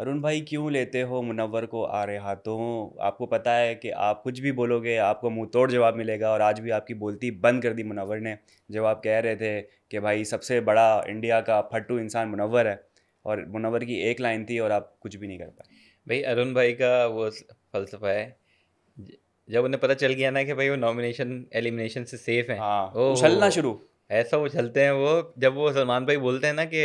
अरुण भाई क्यों लेते हो मुनव्वर को आ रहे हाथों आपको पता है कि आप कुछ भी बोलोगे आपको मुंह तोड़ जवाब मिलेगा और आज भी आपकी बोलती बंद कर दी मुनव्वर ने जब आप कह रहे थे कि भाई सबसे बड़ा इंडिया का फट्टू इंसान मुनव्वर है और मुनव्वर की एक लाइन थी और आप कुछ भी नहीं कर पाए भाई अरुण भाई का वो फलसफा है जब उन्हें पता चल गया ना कि भाई वो नॉमिनेशन एलिमिनेशन से सेफ है हाँ उछलना शुरू ऐसा उछलते हैं वो जब वो सलमान भाई बोलते हैं ना कि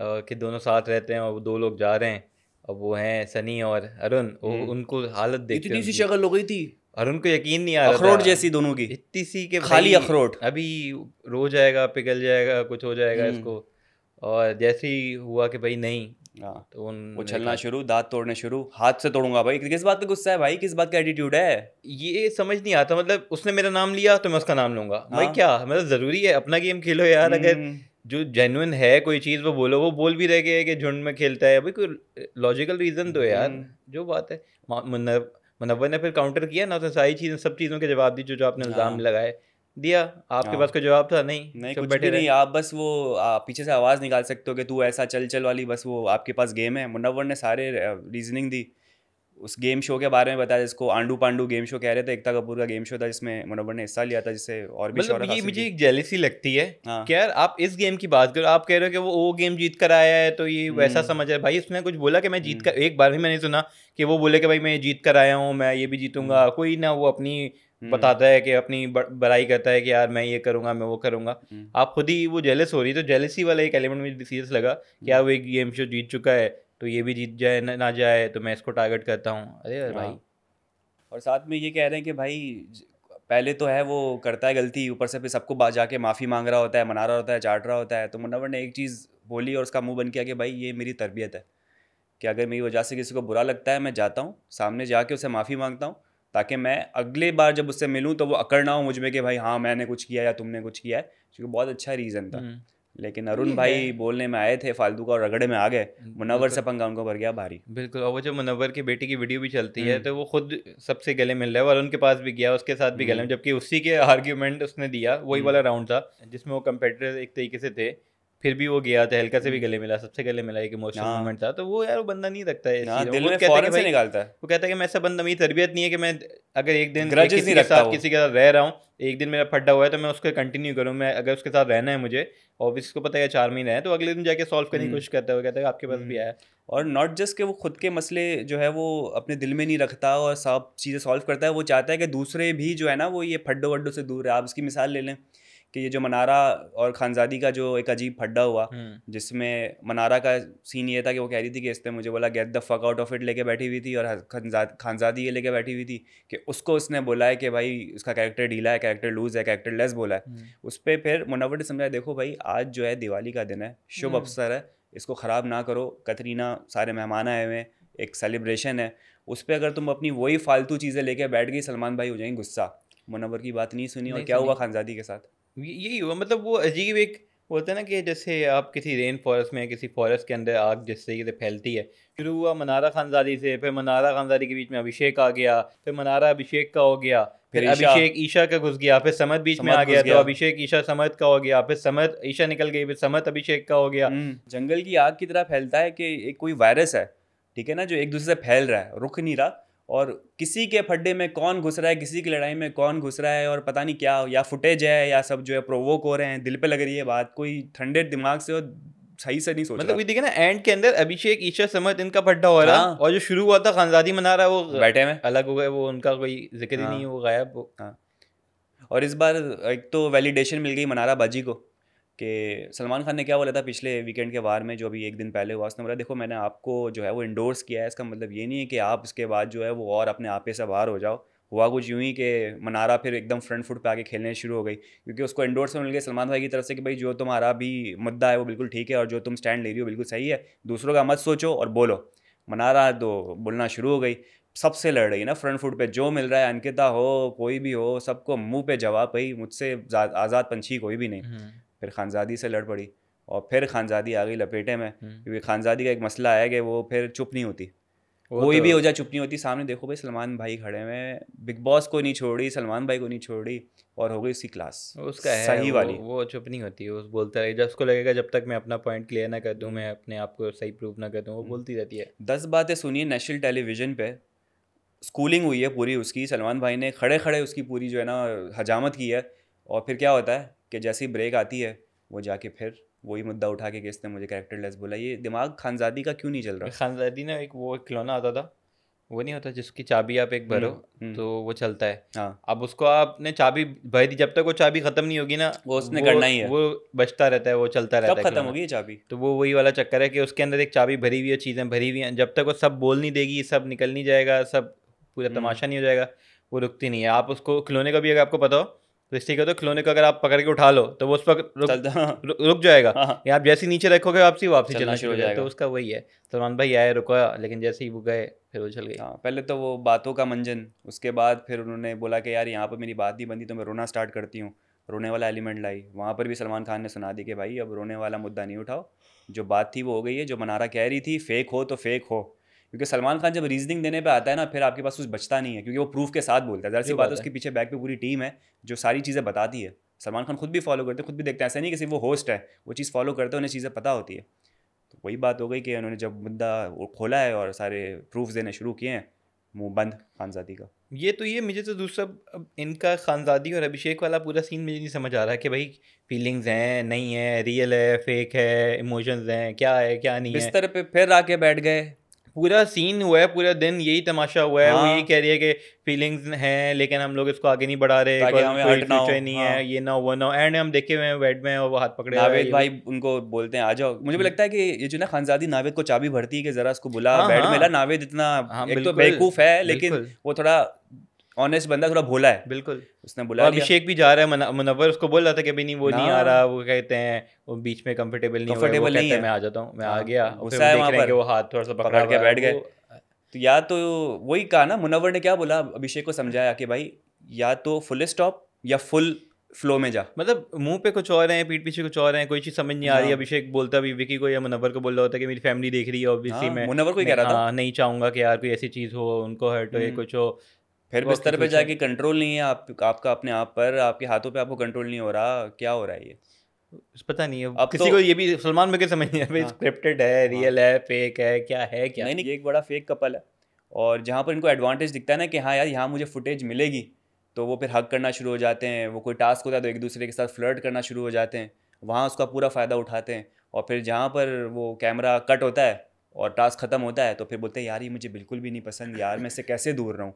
કે બંને સાથ રહેતે હે બ દો લોગ જા રહે હે બ વો હે સની ઓર અરુણ ઉનકો હાલત દેખતી ઇતની સી શગલ હો ગઈ થી અરુણ કો યકીન નહી આ રહા અખરોટ જેસી દોનો કી ઇતની સી કે ખાલી અખરોટ અબી રો જાયેગા પિગલ જાયેગા કુછ હો જાયેગા ઇસકો ઓર જૈસી હુઆ કે ભાઈ નહી હા તો ઉન ઉછલના શુરુ દાંત તોડને શુરુ હાથ સે તોડુંગા ભાઈ કિસ બાત પે ગુસ્સા હે ભાઈ કિસ બાત કા એટીટ્યુડ હે યે સમજ નહી aata મતલબ ઉસને મેરા નામ લિયા તો મેં uska નામ લુંગા ભાઈ ક્યા મતલબ જરૂરી હે અપના ગેમ ખિલો યાર અગર जो जेन्युन है कोई चीज़ वो बोलो वो बोल भी रह कि झुंड में खेलता है अभी कोई लॉजिकल रीज़न तो यार हम्म। जो बात है मुनवर ने फिर काउंटर किया ना तो सारी चीज़ें सब चीज़ों के जवाब दी जो जो आपने इल्ज़ाम हाँ। लगाए दिया आपके हाँ। पास कोई जवाब था नहीं नहीं कुछ बैठे नहीं आप बस वो आप पीछे से आवाज़ निकाल सकते हो कि तू ऐसा चल चल वाली बस वो आपके पास गेम है मुनवर ने सारे रीजनिंग दी उस गेम शो के बारे में बताया जिसको आंडू पांडू गेम शो कह रहे थे एकता कपूर का गेम शो था जिसमें मनोबर ने हिस्सा लिया था जिससे और भी मतलब ये मुझे एक जेलिसी लगती है हाँ। क्या आप इस गेम की बात करो आप कह रहे हो कि वो वो गेम जीत कर आया है तो ये हम्म। वैसा समझ रहा है भाई उसने कुछ बोला कि मैं जीत हम्म। कर एक बार भी मैंने सुना कि वो बोले कि भाई मैं जीत कर आया हूँ मैं ये भी जीतूंगा हम्म। कोई ना वो अपनी बताता है कि अपनी बड़ाई करता है कि यार मैं ये करूंगा मैं वो करूंगा आप खुद ही वो जेलस हो रही है तो जेलसी वाला एक एलिमेंट मुझे सीरियस लगा कि यार वो एक गेम शो जीत चुका है तो ये भी जीत जाए ना जाए तो मैं इसको टारगेट करता हूँ अरे भाई हाँ। और साथ में ये कह रहे हैं कि भाई पहले तो है वो करता है गलती ऊपर से फिर सबको जाके माफ़ी मांग रहा होता है मना रहा होता है चाट रहा होता है तो मुन्नावर ने एक चीज़ बोली और उसका मुंह बन किया कि भाई ये मेरी तरबियत है कि अगर मेरी वजह से किसी को बुरा लगता है मैं जाता हूँ सामने जाके उसे माफ़ी मांगता हूँ ताकि मैं अगले बार जब उससे मिलूँ तो वो अकड़ ना हो मुझ में कि भाई हाँ मैंने कुछ किया या तुमने कुछ किया है क्योंकि बहुत अच्छा रीज़न था हम्म। लेकिन अरुण भाई बोलने में आए थे फालतू का और रगड़े में आ गए हम्म, मुनवर से पंगा उनको भर गया भारी बिल्कुल और वो जो मुनवर की बेटी की वीडियो भी चलती है हम्म। तो वो खुद सबसे गले मिल रहा है और के पास भी गया उसके साथ भी गले में हम्म। जबकि उसी के आर्ग्यूमेंट उसने दिया वही वाला राउंड था जिसमें वो कंपेटिटर एक तरीके से थे फिर भी वो गया था तो हल्का से भी हम्म। गले मिला सबसे गले मिला एक इमोशनल मोमेंट हाँ। था तो वो यार वो बंदा नहीं रखता है हाँ, दिल में फौरन से निकालता है वो कहता है कि मैं ऐसा बंदा मेरी तरबियत नहीं है कि मैं अगर एक दिन किसी के साथ किसी के साथ रह रहा हूँ एक दिन मेरा फड्डा हुआ है तो मैं उसको कंटिन्यू करूँ मैं अगर उसके साथ रहना है मुझे और इसको पता है चार महीने हैं तो अगले दिन जाके सॉल्व करने की हम्म। कोशिश करता है वो कहता है आपके पास भी हम्म। आया और नॉट जस्ट कि वो खुद के मसले जो है वो अपने दिल में नहीं रखता और सब चीज़ें सॉल्व करता है वो चाहता है कि दूसरे भी जो है ना वो ये फड्डो वड्डो से दूर है आप उसकी मिसाल ले लें कि ये जो मनारा और खानजादी का जो एक अजीब फड्डा हुआ हम्म। जिसमें मनारा का सीन ये था कि वो कह रही थी कि इसने मुझे बोला get the fuck out of it लेके बैठी हुई थी और खानजादी ये लेके बैठी हुई थी कि उसको उसने बोला है कि भाई उसका कैरेक्टर ढीला है कैरेक्टर लूज है कैरेक्टर लेस बोला है हम्म। उस पर फिर मुनावर ने समझाया देखो भाई आज जो है दिवाली का दिन है शुभ हम्म। अवसर है इसको ख़राब ना करो कतरीना सारे मेहमान आए हुए हैं एक सेलिब्रेशन है उस पर अगर तुम अपनी वही फालतू चीज़ें लेके बैठ गई सलमान भाई हो जाएंगे गुस्सा मुनवर की बात नहीं सुनी और क्या हुआ खानजादी के साथ यही हुआ मतलब वो अजीब एक होता है ना कि जैसे आप किसी रेन फॉरेस्ट में किसी फॉरेस्ट के अंदर आग जिस तरीके से फैलती है शुरू हुआ मनारा खानजादी से फिर मनारा खानजादी के बीच में अभिषेक आ गया फिर मनारा अभिषेक का हो गया फिर अभिषेक ईशा का घुस गया फिर समत बीच में आ गया, गया। तो अभिषेक ईशा समत का हो गया फिर समत ईशा निकल गई फिर समत अभिषेक का हो गया हम्म, जंगल की आग की तरह फैलता है कि एक कोई वायरस है ठीक है ना जो एक दूसरे से फैल रहा है रुक नहीं रहा और किसी के फड्डे में कौन घुस रहा है किसी की लड़ाई में कौन घुस रहा है और पता नहीं क्या या फुटेज है या सब जो है प्रोवोक हो रहे हैं दिल पे लग रही है बात कोई ठंडे दिमाग से और सही से नहीं सोच मतलब देखे ना एंड के अंदर अभिषेक ईशा समर्थ इनका फड्डा हो रहा है हाँ। और जो शुरू हुआ था खानजादी मना रहा वो बैठे में अलग हो गए वो उनका कोई जिक्र ही हाँ। नहीं वो गायब हाँ और इस बार एक तो वैलिडेशन मिल गई मनारा बाजी को कि सलमान खान ने क्या बोला था पिछले वीकेंड के बार में जो अभी एक दिन पहले हुआ उसने बोला देखो मैंने आपको जो है वो इंडोर्स किया है इसका मतलब ये नहीं है कि आप इसके बाद जो है वो और अपने आपे से बाहर हो जाओ हुआ कुछ यूँ ही कि मनारा फिर एकदम फ्रंट फुट पे आके खेलने शुरू हो गई क्योंकि उसको इंडोर्स में मिल गया सलमान भाई की तरफ से कि भाई जो तुम्हारा भी मुद्दा है वो बिल्कुल ठीक है और जो तुम स्टैंड ले रही हो बिल्कुल सही है दूसरों का मत सोचो और बोलो मनारा तो बोलना शुरू हो गई सबसे लड़ रही है ना फ्रंट फुट पे जो मिल रहा है अंकिता हो कोई भी हो सबको मुंह पे जवाब भाई मुझसे आज़ाद पंछी कोई भी नहीं हम्म। फिर खानजादी से लड़ पड़ी और फिर खानजादी आ गई लपेटे में हम्म। क्योंकि खानजादी का एक मसला आया कि वो फिर चुप नहीं होती कोई तो भी हो जाए चुप नहीं होती सामने देखो भाई सलमान भाई खड़े हैं बिग बॉस को नहीं छोड़ी सलमान भाई को नहीं छोड़ी और हो गई उसकी क्लास उसका है सही वो, वाली वो चुप नहीं होती वो बोलता है जब उसको लगेगा जब तक मैं अपना पॉइंट क्लियर ना कर दूँ मैं अपने आप को सही प्रूव ना कर दूँ वो हम्म। बोलती रहती है दस बातें सुनिए नेशनल टेलीविजन पर स्कूलिंग हुई है पूरी उसकी सलमान भाई ने खड़े खड़े उसकी पूरी जो है ना हजामत की है और फिर क्या होता है कि जैसे ही ब्रेक आती है वो जाके फिर वही मुद्दा उठा के किसने मुझे लेस बोला ये दिमाग खानजादी का क्यों नहीं चल रहा खानजादी ना एक वो खिलौना आता था वो नहीं होता जिसकी चाबी आप एक भरो हम्म, हम्म। तो वो चलता है हाँ। अब उसको आपने चाबी भर दी जब तक वो चाबी खत्म नहीं होगी ना वो उसने वो, करना ही है वो बचता रहता है वो चलता रहता है खत्म होगी चाबी तो वो वही वाला चक्कर है कि उसके अंदर एक चाबी भरी हुई है चीज़ें भरी हुई हैं जब तक वो सब बोल नहीं देगी सब निकल नहीं जाएगा सब पूरा हम्म। तमाशा नहीं हो जाएगा वो रुकती नहीं है आप उसको खिलौने का भी अगर आपको पता हो रिश्ते के तो खिलौने को अगर आप पकड़ के उठा लो तो वो उस पर रुक, रुक जाएगा हाँ, हाँ। या आप जैसे नीचे रखोगे वापसी वापसी चलना शुरू हो जाएगा तो उसका वही है सलमान भाई आए रुको लेकिन जैसे ही वो गए फिर वो चल गए हाँ पहले तो वो बातों का मंजन उसके बाद फिर उन्होंने बोला कि यार यहाँ पर मेरी बात नहीं बनती तो मैं रोना स्टार्ट करती हूँ रोने वाला एलिमेंट लाई वहाँ पर भी सलमान खान ने सुना दी कि भाई अब रोने वाला मुद्दा नहीं उठाओ जो बात थी वो हो गई है जो मनारा कह रही थी फेक हो तो फेक हो क्योंकि सलमान खान जब रीजनिंग देने पे आता है ना फिर आपके पास कुछ बचता नहीं है क्योंकि वो प्रूफ के साथ बोलता है जरा सी बात है उसके पीछे बैक पे पूरी टीम है जो सारी चीज़ें बताती है सलमान खान खुद भी फॉलो करते हैं खुद भी देखते हैं ऐसा नहीं कि सिर्फ वो होस्ट है वो चीज़ फॉलो करते हैं उन्हें चीज़ें पता होती है तो वही बात हो गई कि उन्होंने जब मुद्दा खोला है और सारे प्रूफ देने शुरू किए हैं मुँह बंद खानजादी का ये तो ये मुझे तो दूसरा अब इनका खानजादी और अभिषेक वाला पूरा सीन मुझे नहीं समझ आ रहा कि भाई फीलिंग्स हैं नहीं है रियल है फेक है इमोशंस हैं क्या है क्या नहीं है बिस्तर पे फिर आके बैठ गए पूरा सीन हुआ है पूरा दिन यही तमाशा हुआ है हाँ। वो यही हाँ। कह रही है कि फीलिंग्स हैं लेकिन हम लोग इसको आगे नहीं बढ़ा रहे कोई फ्यूचर नहीं हाँ। है ये ना वो ना एंड हम देखे हुए हैं बेड में और वो हाथ पकड़े नावेद भाई उनको बोलते हैं आ जाओ मुझे भी हम्म। लगता है कि ये जो ना खानजादी नावेद को चाबी भरती है कि जरा उसको बुला बेड हाँ, हाँ। मिला नावेद इतना तो बेवकूफ है लेकिन वो थोड़ा ऑनेस्ट बंदा थोड़ा भोला है बिल्कुल उसने बोला अभिषेक भी जा रहा है मुनवर उसको बोल रहा था कि अभी नहीं वो नहीं आ रहा वो कहते हैं वो बीच में कंफर्टेबल नहीं कंफर्टेबल नहीं है मैं आ जाता हूँ मैं आ हाँ, गया गुस्सा है वो हाथ थोड़ा सा पकड़ के बैठ गए तो या तो वही कहा ना मुनवर ने क्या बोला अभिषेक को समझाया कि भाई या तो फुल स्टॉप या फुल फ्लो में जा मतलब मुंह पे कुछ और हैं पीठ पीछे कुछ और हैं कोई चीज समझ नहीं आ रही हाँ। अभिषेक बोलता भी विकी को या मुनवर को बोल रहा होता है कि मेरी फैमिली देख रही है ऑब्वियसली हाँ, मैं मुनवर को ही कह रहा था नहीं चाहूंगा कि यार कोई ऐसी चीज हो उनको हर्ट हो हम्म। कुछ हो फिर बिस्तर पे जाके कंट्रोल नहीं है आप आपका अपने आप पर आपके हाथों पे आपको कंट्रोल नहीं हो रहा क्या हो रहा है ये पता नहीं है अब किसी तो, को ये भी सलमान में समझ नहीं आ स्क्रिप्टेड हाँ। है रियल हाँ। है फेक है क्या है क्या नहीं नहीं एक बड़ा फेक कपल है और जहाँ पर इनको एडवांटेज दिखता है ना कि हाँ यार यहाँ मुझे फुटेज मिलेगी तो वो फिर हक करना शुरू हो जाते हैं वो कोई टास्क होता है तो एक दूसरे के साथ फ्लर्ट करना शुरू हो जाते हैं वहाँ उसका पूरा फ़ायदा उठाते हैं और फिर जहाँ पर वो कैमरा कट होता है और टास्क ख़त्म होता है तो फिर बोलते हैं यार ये मुझे बिल्कुल भी नहीं पसंद यार मैं इससे कैसे दूर रहूँ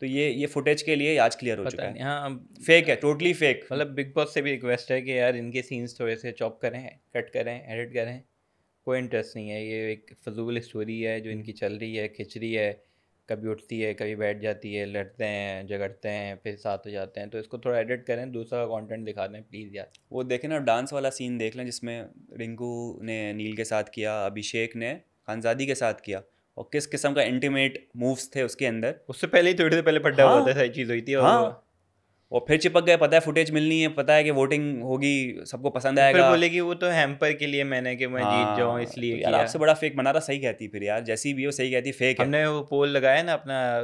तो ये ये फुटेज के लिए आज क्लियर हो चुका है यहाँ फेक है टोटली फेक मतलब बिग बॉस से भी रिक्वेस्ट है कि यार इनके सीन्स थोड़े से चॉप करें कट करें एडिट करें कोई इंटरेस्ट नहीं है ये एक फजूल स्टोरी है जो इनकी चल रही है खिंच रही है कभी उठती है कभी बैठ जाती है लड़ते हैं झगड़ते हैं फिर साथ हो जाते हैं तो इसको थोड़ा एडिट करें दूसरा कंटेंट दिखा दें प्लीज़ यार वो देखें ना डांस वाला सीन देख लें जिसमें रिंकू ने नील के साथ किया अभिषेक ने खानजादी के साथ किया और किस किस्म का इंटीमेट मूव्स थे उसके अंदर उससे पहले ही थोड़ी देर पहले पड्डा हाँ, हुआ था हाँ। सारी चीज़ हुई थी और हाँ, और फिर चिपक गए पता है फुटेज मिलनी है पता है कि वोटिंग होगी सबको पसंद आएगा फिर बोले कि वो तो हैम्पर के लिए मैंने कि मैं हाँ, जीत जाऊँ इसलिए तो यार आपसे बड़ा फेक बना रहा सही कहती फिर यार जैसी भी हो सही कहती फेक हमने है। वो पोल लगाया ना अपना हाँ,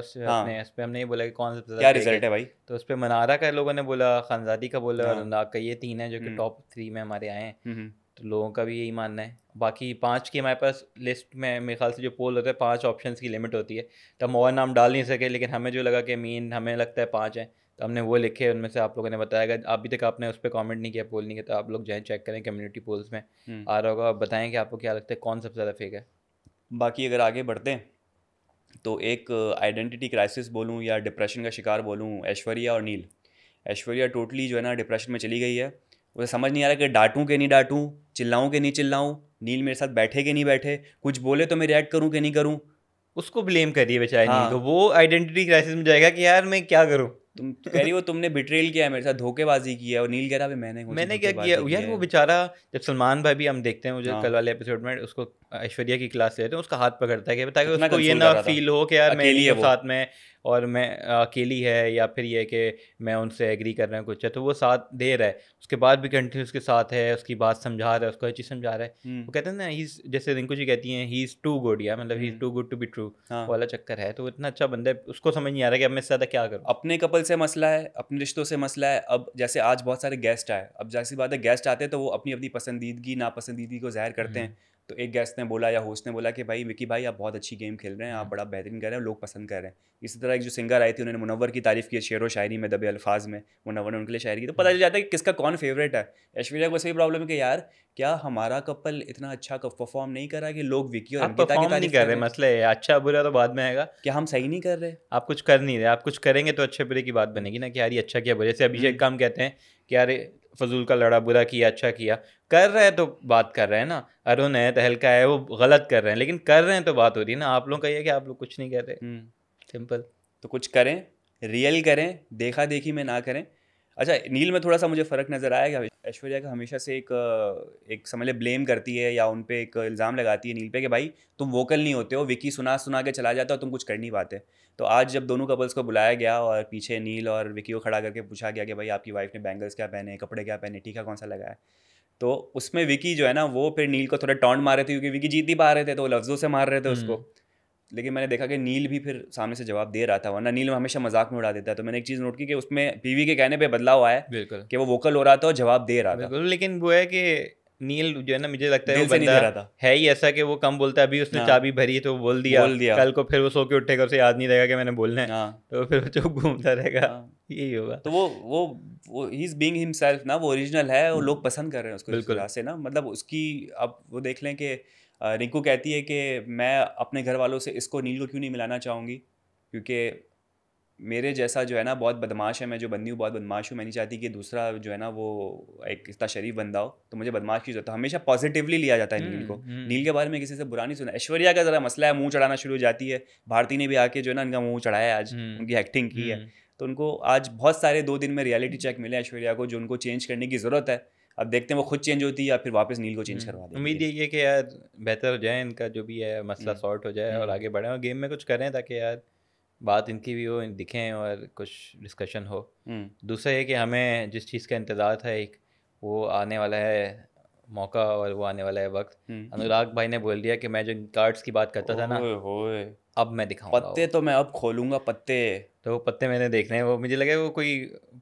उस पर हमने ये बोला कि कौन सा क्या रिजल्ट है भाई तो उस पर मनारा का लोगों ने बोला खानजादी का बोला हाँ। और कई ये तीन है जो कि टॉप हम्म। थ्री में हमारे आए हैं हम्म, हम्म। तो लोगों का भी यही मानना है बाकी पाँच की हमारे पास लिस्ट में मेरे ख्याल से जो पोल होते हैं पाँच ऑप्शंस की लिमिट होती है तो हम और नाम डाल नहीं सके लेकिन हमें जो लगा कि मेन हमें लगता है पाँच है तो हमने वो लिखे उनमें से आप लोगों ने बताया अभी तक आपने उस पर कॉमेंट नहीं किया पोल नहीं किया तो आप लोग जाएँ चेक करें कम्युनिटी पोल्स में हम्म। आ रहा होगा बताएँ कि आपको क्या लगता है कौन सबसे ज़्यादा फेक है बाकी अगर आगे बढ़ते तो एक आइडेंटिटी क्राइसिस बोलूँ या डिप्रेशन का शिकार बोलूँ ऐश्वर्या और नील ऐश्वर्या टोटली जो है ना डिप्रेशन में चली गई है उसे समझ नहीं आ रहा कि डांटूँ कि नहीं डांटूँ चिल्लाऊँ कि नहीं चिल्लाऊँ नील मेरे साथ बैठे कि नहीं बैठे कुछ बोले तो मैं रिएक्ट करूँ कि नहीं करूँ उसको ब्लेम करिए बेचारे हाँ। तो वो आइडेंटिटी क्राइसिस में जाएगा कि यार मैं क्या करूँ तुम कह रही हो तुमने बिट्रेल किया है मेरे साथ धोखेबाजी की है और नील कह रहा है मैंने मैंने क्या किया यार वो बेचारा जब सलमान भाई भी हम देखते हैं जो हाँ। कल वाले एपिसोड में उसको ऐश्वर्या की क्लास लेते हैं उसका हाथ पकड़ता है कि बताया उसको ये ना फील हो कि यार मैं साथ में और मैं अकेली है या फिर ये कि मैं उनसे एग्री कर रहा हूँ कुछ है तो वो साथ दे रहा है उसके बाद भी कंटिन्यू उसके साथ है उसकी बात समझा रहा है उसको हर चीज़ समझा रहा है वो हम्म। कहते हैं ना ही जैसे रिंकू जी कहती हैं ही इज़ टू गुड या मतलब he is too good to be true वाला चक्कर है तो इतना अच्छा बंदा है उसको समझ नहीं आ रहा कि अब मैं ज़्यादा क्या करूँ अपने कपल से मसला है अपने रिश्तों से मसला है अब जैसे आज बहुत सारे गेस्ट आए अब जैसी बात है गेस्ट आते हैं तो वो अपनी अपनी पसंदीदगी नापसंदीदगी को जाहिर करते हम्म। हैं तो एक गेस्ट ने बोला या होस्ट ने बोला कि भाई विकी भाई आप बहुत अच्छी गेम खेल रहे हैं आप हाँ। बड़ा बेहतरीन कर रहे हैं लोग पसंद कर रहे हैं इसी तरह एक जो सिंगर आई थी उन्होंने मुनवर की तारीफ़ की शेर व शायरी में दबे अल्फाज में मुनवर ने उनके लिए शायरी की तो पता हाँ। चल जाता है कि किसका कौन फेवरेट है ऐश्वर्या को सही प्रॉब्लम है कि यार क्या हमारा कपल इतना अच्छा परफॉर्म नहीं कर रहा कि लोग विकी और अंकिता की तारीफ कर रहे हैं मसले अच्छा बुरा तो बाद में आएगा क्या हम सही नहीं कर रहे आप कुछ कर नहीं रहे आप कुछ करेंगे तो अच्छे बुरे की बात बनेगी ना कि यार ये अच्छा क्या बुरे से एक काम कहते हैं कि यार फजूल का लड़ा बुरा किया अच्छा किया कर रहे हैं तो बात कर रहे हैं ना अरुण है तहलका है वो गलत कर रहे हैं लेकिन कर रहे हैं तो बात हो रही है ना आप लोग का ये कि आप लोग कुछ नहीं कर रहे हम्म। सिंपल तो कुछ करें रियल करें देखा देखी में ना करें अच्छा नील में थोड़ा सा मुझे फ़र्क नज़र आया कि ऐश्वर्या का हमेशा से एक एक समझ लें ब्लेम करती है या उन पर एक इल्ज़ाम लगाती है नील पे कि भाई तुम वोकल नहीं होते हो विकी सुना सुना के चला जाता हो तुम कुछ कर नहीं पाते तो आज जब दोनों कपल्स को बुलाया गया और पीछे नील और विकी को खड़ा करके पूछा गया कि भाई आपकी वाइफ ने बैंगल्स क्या पहने कपड़े क्या पहने टीका कौन सा लगाया तो उसमें विकी जो है ना वो फिर नील को थोड़ा टॉन्ट मार रहे थे क्योंकि विकी जीत नहीं पा रहे थे तो लफ्ज़ों से मार रहे थे हम्म। उसको लेकिन मैंने देखा कि नील भी फिर सामने से जवाब दे रहा था वरना नील हमेशा मजाक में उड़ा देता है तो मैंने एक चीज़ नोट की कि उसमें पीवी के कहने पे बदलाव आया बिल्कुल कि वो वोकल हो रहा था और जवाब दे रहा था लेकिन वो है कि नील जो है ना मुझे लगता है वो बंदा है ही ऐसा कि वो कम बोलता है अभी उसने हाँ। चाबी भरी तो बोल दिया बोल दिया कल को फिर वो सो के उठेगा उसे याद नहीं रहेगा कि मैंने बोलना है हाँ। तो फिर वो चुप घूमता रहेगा हाँ। यही होगा तो वो वो वो ही इज़ बींग हिमसेल्फ ना वो ओरिजिनल है और हम्म। लोग पसंद कर रहे हैं उसको बिल्कुल से ना मतलब उसकी आप वो देख लें कि रिंकू कहती है कि मैं अपने घर वालों से इसको नील को क्यों नहीं मिलाना चाहूँगी क्योंकि मेरे जैसा जो है ना बहुत बदमाश है मैं जो बंदी हूँ बहुत बदमाश हूँ मैं नहीं चाहती कि दूसरा जो है ना वो एक इतना शरीफ बंदा हो तो मुझे बदमाश की जरूरत है हमेशा पॉजिटिवली लिया जाता है हम्म, नील को हम्म। नील के बारे में किसी से बुरा नहीं सुना ऐश्वर्या का ज़रा मसला है मुँह चढ़ाना शुरू हो जाती है भारती ने भी आके जो है ना इनका मुँह चढ़ाया आज हम्म। उनकी एक्टिंग की है तो उनको आज बहुत सारे दो दिन में रियलिटी चेक मिले ऐश्वर्या को जो उनको चेंज करने की ज़रूरत है अब देखते हैं वो खुद चेंज होती है या फिर वापस नील को चेंज हम्म। करवा दे उम्मीद यही है कि यार बेहतर हो जाए इनका जो भी है मसला सॉर्ट हम्म। हो जाए और हम्म। आगे बढ़ें और गेम में कुछ करें ताकि यार बात इनकी भी हो दिखें और कुछ डिस्कशन हो दूसरा ये कि हमें जिस चीज़ का इंतज़ार था एक वो आने वाला है मौका और वो आने वाला है वक्त हम्म। अनुराग भाई ने बोल दिया कि मैं जो कार्ड्स की बात करता था ना अब मैं दिखाऊंगा पत्ते तो मैं अब खोलूंगा पत्ते तो वो पत्ते मैंने देखने हैं वो मुझे लगे वो कोई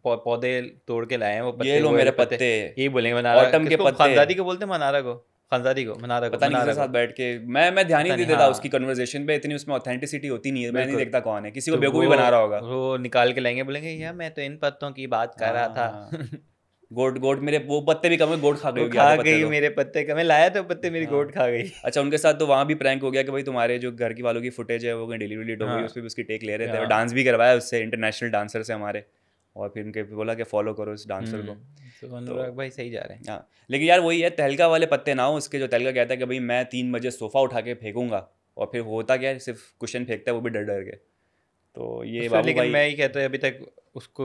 पौधे तोड़ के लाए हैं वो पत्ते ये लो मेरे पत्ते ये बोलेंगे मनारा ऑटम के पत्ते खानदादी को बोलते हैं मनारा को खानदादी को मनारा को पता मनारा नहीं साथ बैठ के मैं मैं ध्यान ही नहीं देता हाँ। उसकी कन्वर्सेशन पे इतनी उसमें ऑथेंटिसिटी होती नहीं है मैं नहीं देखता कौन है किसी को तो बेवकूफी बना रहा होगा वो निकाल के लाएंगे बोलेंगे यार मैं तो इन पत्तों की बात कर हाँ, रहा था हाँ। गोट गोट मेरे वो पत्ते भी कम है गोट खा गई खा गई तो। मेरे पत्ते कम है लाया तो पत्ते मेरी हाँ। गोट खा गई अच्छा उनके साथ तो वहाँ भी प्रैंक हो गया कि भाई तुम्हारे जो घर की वालों की फुटेज है वो डिलीवरी डिलीट हो गई उस पर उसकी टेक ले रहे थे डांस हाँ। भी करवाया उससे इंटरनेशनल डांसर से हमारे और फिर उनके बोला कि फॉलो करो इस डांसर को हम्म। तो, तो भाई सही जा रहे हैं हाँ लेकिन यार वही है तहलका वाले पत्ते ना हो उसके जो तहलका कहता है कि भाई मैं तीन बजे सोफ़ा उठा के फेंकूंगा और फिर होता क्या है सिर्फ क्वेश्चन फेंकता है वो भी डर डर के तो ये लेकिन मैं ही कहता है अभी तक उसको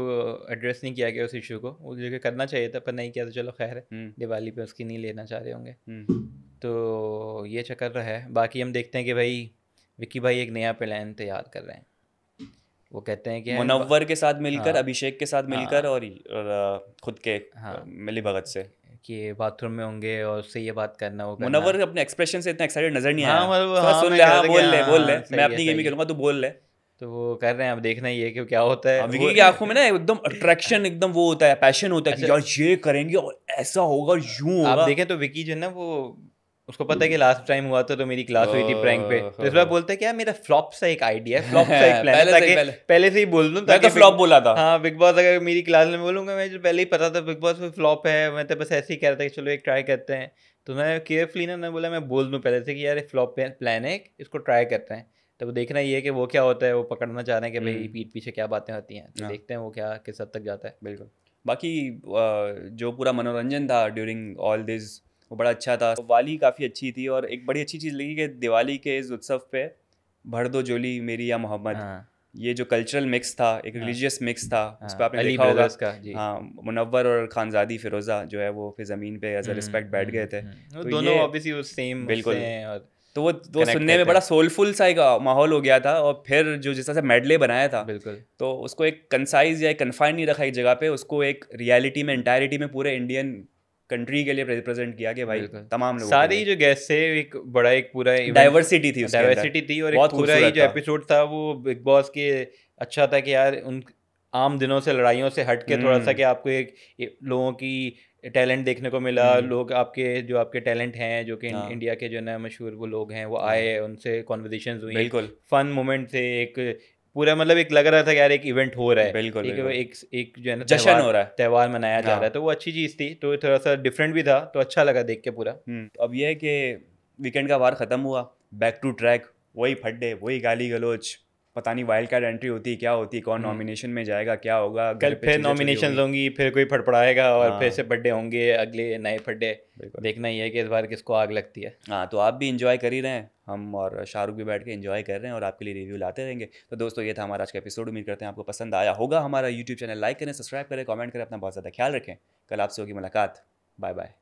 एड्रेस नहीं किया गया उस इशू को वो जो करना चाहिए था पर नहीं किया तो चलो खैर है हम्म। दिवाली पे उसकी नहीं लेना चाह रहे होंगे हम्म। तो ये चक्कर रहा है बाकी हम देखते हैं कि भाई विक्की भाई एक नया प्लान तैयार कर रहे हैं वो कहते हैं कि मुनव्वर के साथ मिलकर हाँ, अभिषेक के साथ मिलकर हाँ, और, और खुद के हाँ, मिली भगत से कि बाथरूम में होंगे और उससे ये बात करना होगा मुनव्वर अपने एक्सप्रेशन से इतना एक्साइटेड नजर नहीं हाँ, आया हाँ, हाँ, हाँ, सुन हाँ, ले हाँ, बोल ले बोल हाँ, ले मैं अपनी गेम ही खेलूंगा तू बोल ले तो वो कर रहे हैं अब देखना ही है कि क्या होता है हाँ, विकी की आंखों में ना एकदम अट्रैक्शन एकदम वो होता है पैशन होता है कि अच्छा। यार ये करेंगे और ऐसा होगा यूं होगा आप देखें तो विकी जो है ना वो उसको पता है कि लास्ट टाइम हुआ था तो मेरी क्लास हुई थी प्रैंक पे तो इस बार बोलते हैं क्या मेरा फ्लॉप सा एक आइडिया है फ्लॉप सा एक प्लान पहले पहले।, पहले से ही बोल दूं तो ताकि फ्लॉप बोला था हाँ बिग बॉस अगर मेरी क्लास में बोलूंगा मैं जो पहले ही पता था बिग बॉस में फ्लॉप है मैं तो बस ऐसे ही कह रहा था कि चलो एक ट्राई करते हैं तो मैं केयरफुली ना मैं बोला मैं बोल दूँ पहले से कि यार फ्लॉप प्लान है इसको ट्राई करते हैं तो देखना ये है कि वो क्या होता है वो पकड़ना चाह रहे हैं कि भाई हम्म। पीठ पीछे क्या बातें होती हैं तो हाँ। देखते हैं वो क्या किस हद तक जाता है बिल्कुल बाकी जो पूरा मनोरंजन था ड्यूरिंग ऑल दिस वो बड़ा अच्छा था वाली काफ़ी अच्छी थी और एक बड़ी अच्छी चीज़ लगी कि दिवाली के इस उत्सव पे भर दो जोली मेरी या मोहम्मद हाँ। ये जो कल्चरल मिक्स था एक रिलीजियस हाँ। मिक्स था हाँ। उस पर आपने देखा होगा का हाँ मुनवर और खानजादी फिरोज़ा जो है वो फिर ज़मीन पे एज अ रिस्पेक्ट बैठ हम्म, गए थे हम्म। तो दोनों ऑब्वियसली सेम बिल्कुल और तो वो वो सुनने में बड़ा सोलफुल सा एक माहौल हो गया था और फिर जो जिस तरह से मेडले बनाया था बिल्कुल तो उसको एक कंसाइज या एक कन्फाइन नहीं रखा एक जगह पे उसको एक रियलिटी में इंटायरिटी में पूरे इंडियन कंट्री के लिए रिप्रेजेंट किया गया भाई तमाम लोग ही जो गेस्ट थे एक बड़ा एक पूरा डाइवर्सिटी थी डाइवर्सिटी थी और एक पूरा ही जो एपिसोड था वो बिग बॉस के अच्छा था कि यार उन आम दिनों से लड़ाइयों से हट के थोड़ा सा हम्म। कि आपको एक लोगों की टैलेंट देखने को मिला हम्म। लोग आपके जो आपके टैलेंट हैं जो कि हाँ। इंडिया के जो ना मशहूर वो लोग हैं वो हाँ। आए उनसे कॉन्वर्जेशन हुई बिल्कुल फन मोमेंट थे एक पूरा मतलब एक लग रहा था यार एक इवेंट हो रहा है बिल्कुल, बिल्कुल। एक एक जो है ना जश्न हो रहा है त्यौहार मनाया जा हाँ। रहा है तो वो अच्छी चीज़ थी तो थोड़ा सा डिफरेंट भी था तो अच्छा लगा देख के पूरा हम्म, तो अब यह है कि वीकेंड का वार ख़त्म हुआ बैक टू ट्रैक वही फड्डे वही गाली गलोच पता नहीं वाइल्ड कार्ड एंट्री होती है क्या होती है कौन नॉमिनेशन हम्म। में जाएगा क्या होगा कल फिर नॉमिनेशन होंगी फिर कोई फटपड़ाएगा और फिर हाँ। से बर्थडे होंगे अगले नए फड्डे देखना ही है कि इस बार किसको आग लगती है हाँ तो आप भी इंजॉय कर ही रहे हैं हम और शाहरुख भी बैठ के इन्जॉय कर रहे हैं और आपके लिए रिव्यू लाते रहेंगे तो दोस्तों ये था हमारा आज का एपिसोड उम्मीद करते हैं आपको पसंद आया होगा हमारा यूट्यूब चैनल लाइक करें सब्सक्राइब करें कॉमेंट करें अपना बहुत ज़्यादा ख्याल रखें कल आपसे होगी मुलाकात बाय बाय